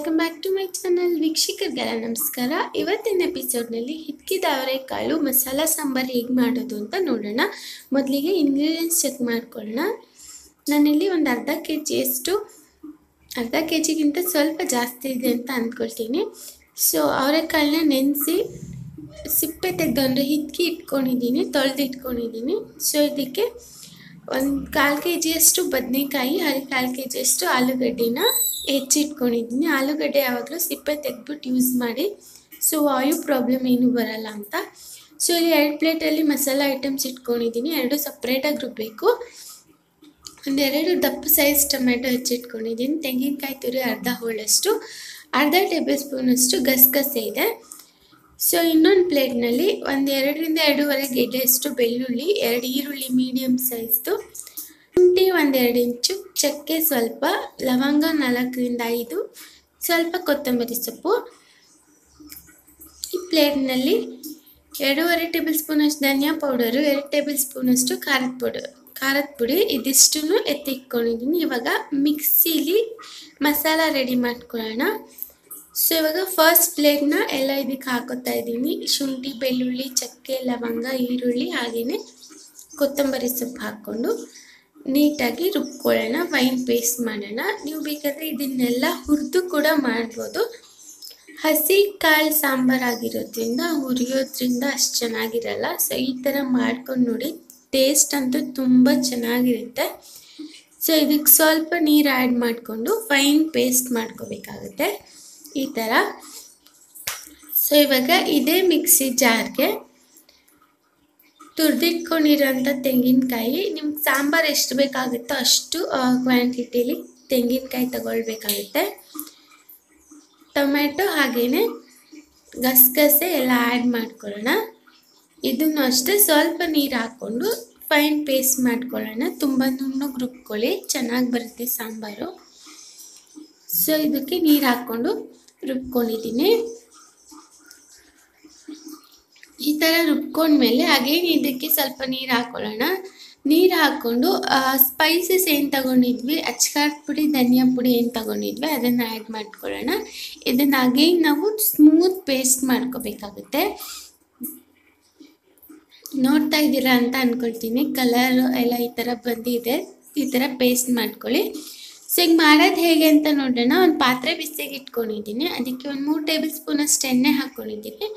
welcome back to my channel ವೀಕ್ಷಕರಿಗೆಲ್ಲ ನಮಸ್ಕಾರ ಇವತ್ತಿನ ಎಪಿಸೋಡ್ನಲ್ಲಿ ಹಿಟ್ಕಿದವರೆ ಕಾಳು ಮಸಾಲ ಸಾಂಬಾರು ಹೇಗೆ ಮಾಡೋದು ಅಂತ ನೋಡೋಣ ಮೊದಲಿಗೆ ಇಂಗ್ರೀಡಿಯೆಂಟ್ಸ್ ಚೆಕ್ ಮಾಡ್ಕೊಳ್ಳೋಣ ನಾನಿಲ್ಲಿ ಒಂದು ಅರ್ಧ ಕೆ ಎಷ್ಟು ಅರ್ಧ ಕೆ ಜಿಗಿಂತ ಸ್ವಲ್ಪ ಜಾಸ್ತಿ ಇದೆ ಅಂತ ಅಂದ್ಕೊಳ್ತೀನಿ ಸೊ ಅವರೆಕಾಳನ್ನ ನೆನೆಸಿ ಸಿಪ್ಪೆ ತೆಗೆದು ಹಿಟ್ಕಿ ಇಟ್ಕೊಂಡಿದ್ದೀನಿ ತೊಳೆದು ಇಟ್ಕೊಂಡಿದ್ದೀನಿ ಸೊ ಇದಕ್ಕೆ ಒಂದು ಕಾಲು ಕೆ ಜಿಯಷ್ಟು ಬದನೆಕಾಯಿ ಹಾಗೆ ಕಾಲು ಕೆ ಜಿಯಷ್ಟು ಆಲೂಗಡ್ಡೆನ ಹೆಚ್ಚಿಟ್ಕೊಂಡಿದ್ದೀನಿ ಆಲೂಗಡ್ಡೆ ಯಾವಾಗಲೂ ಸಿಪ್ಪೆ ತೆಗೆದ್ಬಿಟ್ಟು ಯೂಸ್ ಮಾಡಿ ಸೊ ವಾಯು ಪ್ರಾಬ್ಲಮ್ ಏನೂ ಬರಲ್ಲ ಅಂತ ಸೊ ಇಲ್ಲಿ ಎರಡು ಪ್ಲೇಟಲ್ಲಿ ಮಸಾಲ ಐಟಮ್ಸ್ ಇಟ್ಕೊಂಡಿದ್ದೀನಿ ಎರಡು ಸಪ್ರೇಟಾಗಿ ರುಬ್ಬಬೇಕು ಒಂದೆರಡು ದಪ್ಪ ಸೈಜ್ ಟೊಮೆಟೊ ಹೆಚ್ಚಿಟ್ಕೊಂಡಿದ್ದೀನಿ ತೆಂಗಿನಕಾಯಿ ತುರಿ ಅರ್ಧ ಹೋಳಷ್ಟು ಅರ್ಧ ಟೇಬಲ್ ಸ್ಪೂನಷ್ಟು ಗಸಗಸೆ ಇದೆ ಸೊ ಇನ್ನೊಂದು ಪ್ಲೇಟ್ನಲ್ಲಿ ಒಂದು ಎರಡರಿಂದ ಎರಡೂವರೆ ಗೆಡ್ಡೆಯಷ್ಟು ಬೆಳ್ಳುಳ್ಳಿ ಎರಡು ಈರುಳ್ಳಿ ಮೀಡಿಯಮ್ ಸೈಜ್ದು ಶುಂಠಿ ಒಂದೆರಡು ಇಂಚು ಚಕ್ಕೆ ಸ್ವಲ್ಪ ಲವಂಗ ನಾಲ್ಕರಿಂದ ಐದು ಸ್ವಲ್ಪ ಕೊತ್ತಂಬರಿ ಸೊಪ್ಪು ಈ ಪ್ಲೇಟ್ನಲ್ಲಿ ಎರಡೂವರೆ ಟೇಬಲ್ ಸ್ಪೂನಷ್ಟು ಧನಿಯಾ ಪೌಡರು ಎರಡು ಟೇಬಲ್ ಸ್ಪೂನಷ್ಟು ಖಾರದ ಪೌಡರ್ ಖಾರದ ಪುಡಿ ಇದಿಷ್ಟು ಎತ್ತಿಟ್ಕೊಂಡಿದ್ದೀನಿ ಇವಾಗ ಮಿಕ್ಸಿಲಿ ಮಸಾಲ ರೆಡಿ ಮಾಡ್ಕೊಳ್ಳೋಣ ಸೊ ಇವಾಗ ಫಸ್ಟ್ ಪ್ಲೇಟ್ನ ಎಲ್ಲ ಇದಕ್ಕೆ ಹಾಕೋತಾ ಇದ್ದೀನಿ ಶುಂಠಿ ಬೆಳ್ಳುಳ್ಳಿ ಚಕ್ಕೆ ಲವಂಗ ಈರುಳ್ಳಿ ಹಾಗೆಯೇ ಕೊತ್ತಂಬರಿ ಸೊಪ್ಪು ಹಾಕ್ಕೊಂಡು ನೀಟಾಗಿ ರುಬ್ಕೊಳ್ಳೋಣ ವೈನ್ ಪೇಸ್ಟ್ ಮಾಡೋಣ ನೀವು ಬೇಕಾದರೆ ಇದನ್ನೆಲ್ಲ ಹುರಿದು ಕೂಡ ಮಾಡ್ಬೋದು ಹಸಿ ಕಾಳು ಸಾಂಬಾರಾಗಿರೋದ್ರಿಂದ ಹುರಿಯೋದ್ರಿಂದ ಅಷ್ಟು ಚೆನ್ನಾಗಿರಲ್ಲ ಸೊ ಈ ಥರ ಮಾಡ್ಕೊಂಡು ನೋಡಿ ಟೇಸ್ಟ್ ಅಂತೂ ತುಂಬ ಚೆನ್ನಾಗಿರುತ್ತೆ ಸೊ ಇದಕ್ಕೆ ಸ್ವಲ್ಪ ನೀರು ಆ್ಯಡ್ ಮಾಡಿಕೊಂಡು ಫೈನ್ ಪೇಸ್ಟ್ ಮಾಡ್ಕೋಬೇಕಾಗುತ್ತೆ ಈ ಥರ ಸೊ ಇವಾಗ ಇದೇ ಮಿಕ್ಸಿ ಜಾರ್ಗೆ ತುರಿದಿಟ್ಕೊಂಡಿರೋಂಥ ತೆಂಗಿನಕಾಯಿ ನಿಮ್ಗೆ ಸಾಂಬಾರು ಎಷ್ಟು ಬೇಕಾಗುತ್ತೋ ಅಷ್ಟು ಕ್ವಾಂಟಿಟೀಲಿ ತೆಂಗಿನಕಾಯಿ ತಗೊಳ್ಬೇಕಾಗುತ್ತೆ ಟೊಮೆಟೊ ಹಾಗೆಯೇ ಗಸಗಸೆ ಎಲ್ಲ ಆ್ಯಡ್ ಮಾಡ್ಕೊಳ್ಳೋಣ ಇದನ್ನು ಅಷ್ಟೇ ಸ್ವಲ್ಪ ನೀರು ಹಾಕ್ಕೊಂಡು ಫೈನ್ ಪೇಸ್ಟ್ ಮಾಡ್ಕೊಳ್ಳೋಣ ತುಂಬ ನುಣ್ಣು ರುಬ್ಕೊಳ್ಳಿ ಚೆನ್ನಾಗಿ ಬರುತ್ತೆ ಸಾಂಬಾರು ಸೊ ಇದಕ್ಕೆ ನೀರು ಹಾಕ್ಕೊಂಡು ರುಬ್ಕೊಂಡಿದ್ದೀನಿ ಈ ಥರ ರುಬ್ಕೊಂಡ್ಮೇಲೆ ಅಗೇನ್ ಇದಕ್ಕೆ ಸ್ವಲ್ಪ ನೀರು ಹಾಕೊಳ್ಳೋಣ ನೀರು ಹಾಕ್ಕೊಂಡು ಸ್ಪೈಸಸ್ ಏನು ತಗೊಂಡಿದ್ವಿ ಅಚ್ಕಾರ್ ಪುಡಿ ಧನಿಯಾ ಪುಡಿ ಏನು ತಗೊಂಡಿದ್ವಿ ಅದನ್ನು ಆ್ಯಡ್ ಮಾಡ್ಕೊಳ್ಳೋಣ ಇದನ್ನು ಅಗೇನ್ ನಾವು ಸ್ಮೂತ್ ಪೇಸ್ಟ್ ಮಾಡ್ಕೋಬೇಕಾಗುತ್ತೆ ನೋಡ್ತಾ ಇದ್ದೀರಾ ಅಂತ ಅಂದ್ಕೊಳ್ತೀನಿ ಕಲರ್ ಎಲ್ಲ ಈ ಥರ ಬಂದಿದೆ ಈ ಥರ ಪೇಸ್ಟ್ ಮಾಡ್ಕೊಳ್ಳಿ ಸೊ ಈಗ ಮಾಡೋದು ಹೇಗೆ ಅಂತ ನೋಡೋಣ ಒಂದು ಪಾತ್ರೆ ಬಿಸಿಗೆ ಇಟ್ಕೊಂಡಿದ್ದೀನಿ ಅದಕ್ಕೆ ಒಂದು ಮೂರು ಟೇಬಲ್ ಸ್ಪೂನಷ್ಟು ಎಣ್ಣೆ ಹಾಕ್ಕೊಂಡಿದ್ದೀನಿ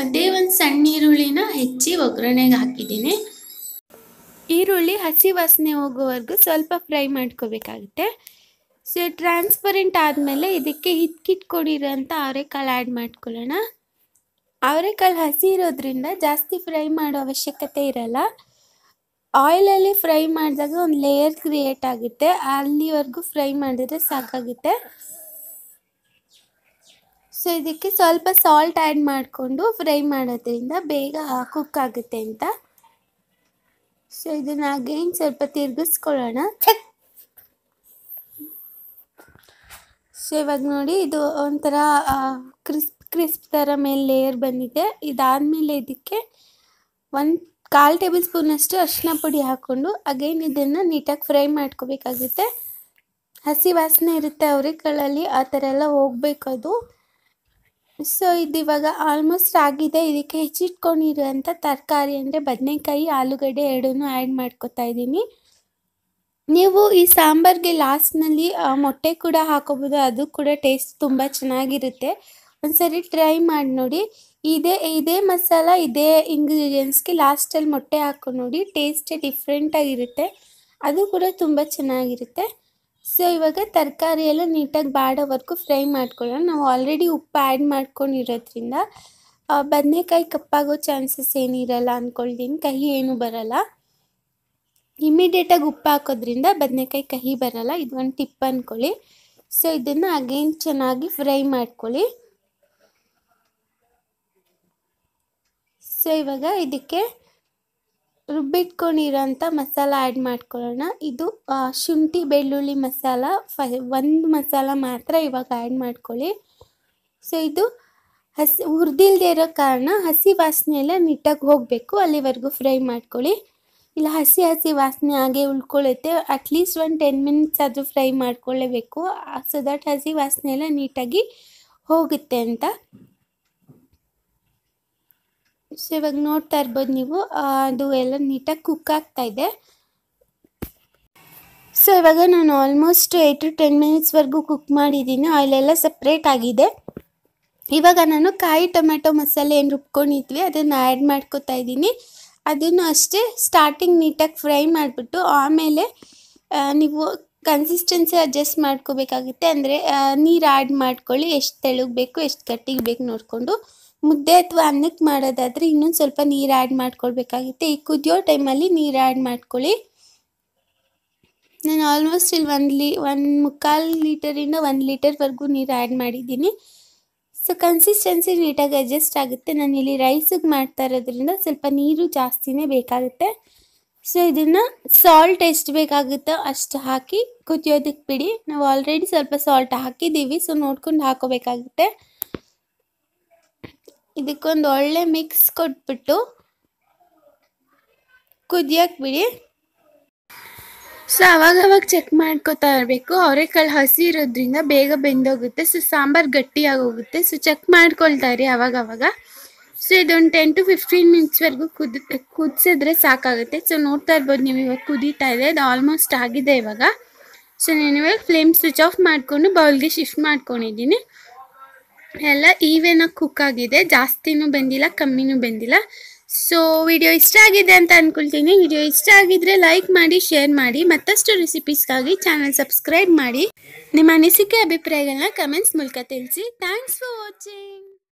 ಒಂದೇ ಒಂದು ಸಣ್ಣ ಈರುಳ್ಳಿನ ಹೆಚ್ಚಿ ಒಗ್ಗರಣೆಗೆ ಹಾಕಿದ್ದೀನಿ ಈರುಳ್ಳಿ ಹಸಿ ವಾಸನೆ ಹೋಗೋವರೆಗೂ ಸ್ವಲ್ಪ ಫ್ರೈ ಮಾಡ್ಕೋಬೇಕಾಗುತ್ತೆ ಸೊ ಟ್ರಾನ್ಸ್ಪರೆಂಟ್ ಆದಮೇಲೆ ಇದಕ್ಕೆ ಕೊಡಿರೋಂಥ ಅವರೆಕಾಳು ಆ್ಯಡ್ ಮಾಡ್ಕೊಳ್ಳೋಣ ಅವರೆಕಾಳು ಹಸಿ ಇರೋದ್ರಿಂದ ಜಾಸ್ತಿ ಫ್ರೈ ಮಾಡೋ ಅವಶ್ಯಕತೆ ಇರಲ್ಲ ಆಯಿಲಲ್ಲಿ ಫ್ರೈ ಮಾಡಿದಾಗ ಒಂದು ಲೇಯರ್ ಕ್ರಿಯೇಟ್ ಆಗುತ್ತೆ ಅಲ್ಲಿವರೆಗೂ ಫ್ರೈ ಮಾಡಿದರೆ ಸಾಕಾಗುತ್ತೆ ಸೊ ಇದಕ್ಕೆ ಸ್ವಲ್ಪ ಸಾಲ್ಟ್ ಆ್ಯಡ್ ಮಾಡಿಕೊಂಡು ಫ್ರೈ ಮಾಡೋದ್ರಿಂದ ಬೇಗ ಕುಕ್ ಆಗುತ್ತೆ ಅಂತ ಸೊ ಇದನ್ನು ಅಗೇನ್ ಸ್ವಲ್ಪ ತಿರುಗಿಸ್ಕೊಳ್ಳೋಣ ಸೊ ಇವಾಗ ನೋಡಿ ಇದು ಒಂಥರ ಕ್ರಿಸ್ಪ್ ಕ್ರಿಸ್ಪ್ ಥರ ಮೇಲೆ ಲೇಯರ್ ಬಂದಿದೆ ಇದಾದಮೇಲೆ ಇದಕ್ಕೆ ಒಂದು ಕಾಲು ಟೇಬಲ್ ಸ್ಪೂನಷ್ಟು ಅರಿಶಿನ ಪುಡಿ ಹಾಕ್ಕೊಂಡು ಅಗೇನ್ ಇದನ್ನು ನೀಟಾಗಿ ಫ್ರೈ ಮಾಡ್ಕೋಬೇಕಾಗುತ್ತೆ ಹಸಿ ವಾಸನೆ ಇರುತ್ತೆ ಅವ್ರಿಗಳಲ್ಲಿ ಆ ಥರ ಎಲ್ಲ ಹೋಗಬೇಕು ಅದು ಸೊ ಇದು ಇವಾಗ ಆಲ್ಮೋಸ್ಟ್ ಆಗಿದೆ ಇದಕ್ಕೆ ಹೆಚ್ಚಿಟ್ಕೊಂಡಿರುವಂಥ ತರಕಾರಿ ಅಂದರೆ ಬದನೆಕಾಯಿ ಆಲೂಗಡ್ಡೆ ಎರಡೂ ಆ್ಯಡ್ ಮಾಡ್ಕೊತಾ ಇದ್ದೀನಿ ನೀವು ಈ ಸಾಂಬಾರಿಗೆ ಲಾಸ್ಟ್ನಲ್ಲಿ ಮೊಟ್ಟೆ ಕೂಡ ಹಾಕೋಬೋದು ಅದು ಕೂಡ ಟೇಸ್ಟ್ ತುಂಬ ಚೆನ್ನಾಗಿರುತ್ತೆ ಒಂದ್ಸರಿ ಟ್ರೈ ಮಾಡಿ ನೋಡಿ ಇದೇ ಇದೇ ಮಸಾಲ ಇದೇ ಇಂಗ್ರೀಡಿಯೆಂಟ್ಸ್ಗೆ ಲಾಸ್ಟಲ್ಲಿ ಮೊಟ್ಟೆ ಹಾಕೊಂಡು ನೋಡಿ ಟೇಸ್ಟೇ ಡಿಫ್ರೆಂಟಾಗಿರುತ್ತೆ ಅದು ಕೂಡ ತುಂಬ ಚೆನ್ನಾಗಿರುತ್ತೆ ಸೊ ಇವಾಗ ತರಕಾರಿ ಎಲ್ಲ ನೀಟಾಗಿ ಬಾಡೋವರೆಗೂ ಫ್ರೈ ಮಾಡ್ಕೊಳ್ಳೋಣ ನಾವು ಆಲ್ರೆಡಿ ಉಪ್ಪು ಆ್ಯಡ್ ಮಾಡ್ಕೊಂಡಿರೋದ್ರಿಂದ ಬದನೆಕಾಯಿ ಕಪ್ಪಾಗೋ ಚಾನ್ಸಸ್ ಏನಿರಲ್ಲ ಅಂದ್ಕೊಳ್ತೀನಿ ಕಹಿ ಏನು ಬರಲ್ಲ ಇಮಿಡಿಯೇಟಾಗಿ ಉಪ್ಪು ಹಾಕೋದ್ರಿಂದ ಬದನೆಕಾಯಿ ಕಹಿ ಬರಲ್ಲ ಇದು ಒಂದು ಟಿಪ್ ಅಂದ್ಕೊಳ್ಳಿ ಸೊ ಇದನ್ನು ಅಗೇನ್ ಚೆನ್ನಾಗಿ ಫ್ರೈ ಮಾಡ್ಕೊಳ್ಳಿ ಸೊ ಇವಾಗ ಇದಕ್ಕೆ ರುಬ್ಬಿಟ್ಕೊಂಡಿರೋಂಥ ಮಸಾಲ ಆ್ಯಡ್ ಮಾಡ್ಕೊಳ್ಳೋಣ ಇದು ಶುಂಠಿ ಬೆಳ್ಳುಳ್ಳಿ ಮಸಾಲ ಫ ಒಂದು ಮಸಾಲ ಮಾತ್ರ ಇವಾಗ ಆ್ಯಡ್ ಮಾಡ್ಕೊಳ್ಳಿ ಸೊ ಇದು ಹಸಿ ಹುರಿದಿಲ್ದೇ ಇರೋ ಕಾರಣ ಹಸಿ ವಾಸನೆ ಎಲ್ಲ ನೀಟಾಗಿ ಹೋಗಬೇಕು ಅಲ್ಲಿವರೆಗೂ ಫ್ರೈ ಮಾಡ್ಕೊಳ್ಳಿ ಇಲ್ಲ ಹಸಿ ಹಸಿ ವಾಸನೆ ಹಾಗೆ ಉಳ್ಕೊಳ್ಳುತ್ತೆ ಅಟ್ಲೀಸ್ಟ್ ಒಂದು ಟೆನ್ ಮಿನಿಟ್ಸ್ ಆದರೂ ಫ್ರೈ ಮಾಡ್ಕೊಳ್ಳೇಬೇಕು ಸೊ ದಟ್ ಹಸಿ ವಾಸನೆ ಎಲ್ಲ ನೀಟಾಗಿ ಹೋಗುತ್ತೆ ಅಂತ ಸೊ ಇವಾಗ ನೋಡ್ತಾ ಇರ್ಬೋದು ನೀವು ಅದು ಎಲ್ಲ ನೀಟಾಗಿ ಕುಕ್ ಆಗ್ತಾ ಇದೆ ಸೊ ಇವಾಗ ನಾನು ಆಲ್ಮೋಸ್ಟ್ ಏಯ್ಟ್ ಟು ಟೆನ್ ಮಿನಿಟ್ಸ್ವರೆಗೂ ಕುಕ್ ಮಾಡಿದ್ದೀನಿ ಆಯಿಲೆಲ್ಲ ಸಪ್ರೇಟ್ ಆಗಿದೆ ಇವಾಗ ನಾನು ಕಾಯಿ ಟೊಮೆಟೊ ಮಸಾಲೆ ಏನು ರುಬ್ಕೊಂಡಿದ್ವಿ ಅದನ್ನು ಆ್ಯಡ್ ಮಾಡ್ಕೋತಾ ಇದ್ದೀನಿ ಅದನ್ನು ಅಷ್ಟೇ ಸ್ಟಾರ್ಟಿಂಗ್ ನೀಟಾಗಿ ಫ್ರೈ ಮಾಡಿಬಿಟ್ಟು ಆಮೇಲೆ ನೀವು ಕನ್ಸಿಸ್ಟೆನ್ಸಿ ಅಡ್ಜಸ್ಟ್ ಮಾಡ್ಕೋಬೇಕಾಗುತ್ತೆ ಅಂದರೆ ನೀರು ಆ್ಯಡ್ ಮಾಡ್ಕೊಳ್ಳಿ ಎಷ್ಟು ತೆಳಗ್ಬೇಕು ಬೇಕು ಎಷ್ಟು ಗಟ್ಟಿಗೆ ಬೇಕು ನೋಡಿಕೊಂಡು ಮುದ್ದೆ ಅಥವಾ ಅನ್ನಕ್ಕೆ ಮಾಡೋದಾದರೆ ಇನ್ನೊಂದು ಸ್ವಲ್ಪ ನೀರು ಆ್ಯಡ್ ಮಾಡ್ಕೊಳ್ಬೇಕಾಗುತ್ತೆ ಈ ಕುದಿಯೋ ಟೈಮಲ್ಲಿ ನೀರು ಆ್ಯಡ್ ಮಾಡ್ಕೊಳ್ಳಿ ನಾನು ಆಲ್ಮೋಸ್ಟ್ ಇಲ್ಲಿ ಒಂದು ಲೀ ಒಂದು ಮುಕ್ಕಾಲು ಲೀಟರಿಂದ ಒಂದು ಲೀಟರ್ವರೆಗೂ ನೀರು ಆ್ಯಡ್ ಮಾಡಿದ್ದೀನಿ ಸೊ ಕನ್ಸಿಸ್ಟೆನ್ಸಿ ನೀಟಾಗಿ ಅಡ್ಜಸ್ಟ್ ಆಗುತ್ತೆ ನಾನು ಇಲ್ಲಿ ರೈಸಿಗೆ ಮಾಡ್ತಾ ಇರೋದ್ರಿಂದ ಸ್ವಲ್ಪ ನೀರು ಜಾಸ್ತಿನೇ ಬೇಕಾಗುತ್ತೆ ಸೊ ಇದನ್ನು ಸಾಲ್ಟ್ ಎಷ್ಟು ಬೇಕಾಗುತ್ತೋ ಅಷ್ಟು ಹಾಕಿ ಕುದಿಯೋದಕ್ಕೆ ಬಿಡಿ ನಾವು ಆಲ್ರೆಡಿ ಸ್ವಲ್ಪ ಸಾಲ್ಟ್ ಹಾಕಿದ್ದೀವಿ ಸೊ ನೋಡ್ಕೊಂಡು ಹಾಕೋಬೇಕಾಗುತ್ತೆ ಇದಕ್ಕೊಂದು ಒಳ್ಳೆ ಮಿಕ್ಸ್ ಕೊಟ್ಬಿಟ್ಟು ಕುದಿಯಕ್ಕೆ ಬಿಡಿ ಸೊ ಅವಾಗವಾಗ ಚೆಕ್ ಮಾಡ್ಕೋತಾ ಇರಬೇಕು ಅವರೆಕಾಳು ಹಸಿ ಇರೋದ್ರಿಂದ ಬೇಗ ಬೆಂದೋಗುತ್ತೆ ಸೊ ಸಾಂಬಾರು ಗಟ್ಟಿಯಾಗೋಗುತ್ತೆ ಸೊ ಚೆಕ್ ಮಾಡ್ಕೊಳ್ತಾ ಇರಿ ಅವಾಗವಾಗ ಸೊ ಇದೊಂದು ಟೆನ್ ಟು ಫಿಫ್ಟೀನ್ ಮಿನಿಟ್ಸ್ವರೆಗೂ ಕುದ ಕುದಿಸಿದ್ರೆ ಸಾಕಾಗುತ್ತೆ ಸೊ ನೋಡ್ತಾ ಇರ್ಬೋದು ನೀವು ಇವಾಗ ಕುದೀತಾ ಇದೆ ಅದು ಆಲ್ಮೋಸ್ಟ್ ಆಗಿದೆ ಇವಾಗ ಸೊ ನಾನು ಇವಾಗ ಫ್ಲೇಮ್ ಸ್ವಿಚ್ ಆಫ್ ಮಾಡಿಕೊಂಡು ಬೌಲ್ಗೆ ಶಿಫ್ಟ್ ಮಾಡ್ಕೊಂಡಿದ್ದೀನಿ ಎಲ್ಲ ಈವೆನಾಗಿ ಕುಕ್ ಆಗಿದೆ ಜಾಸ್ತಿನೂ ಬಂದಿಲ್ಲ ಕಮ್ಮಿನೂ ಬಂದಿಲ್ಲ ಸೊ ವಿಡಿಯೋ ಇಷ್ಟ ಆಗಿದೆ ಅಂತ ಅಂದ್ಕೊಳ್ತೀನಿ ವಿಡಿಯೋ ಇಷ್ಟ ಆಗಿದ್ರೆ ಲೈಕ್ ಮಾಡಿ ಶೇರ್ ಮಾಡಿ ಮತ್ತಷ್ಟು ರೆಸಿಪೀಸ್ಗಾಗಿ ಚಾನಲ್ ಸಬ್ಸ್ಕ್ರೈಬ್ ಮಾಡಿ ನಿಮ್ಮ ಅನಿಸಿಕೆ ಅಭಿಪ್ರಾಯಗಳನ್ನ ಕಮೆಂಟ್ಸ್ ಮೂಲಕ ತಿಳಿಸಿ ಥ್ಯಾಂಕ್ಸ್ ಫಾರ್ ವಾಚಿಂಗ್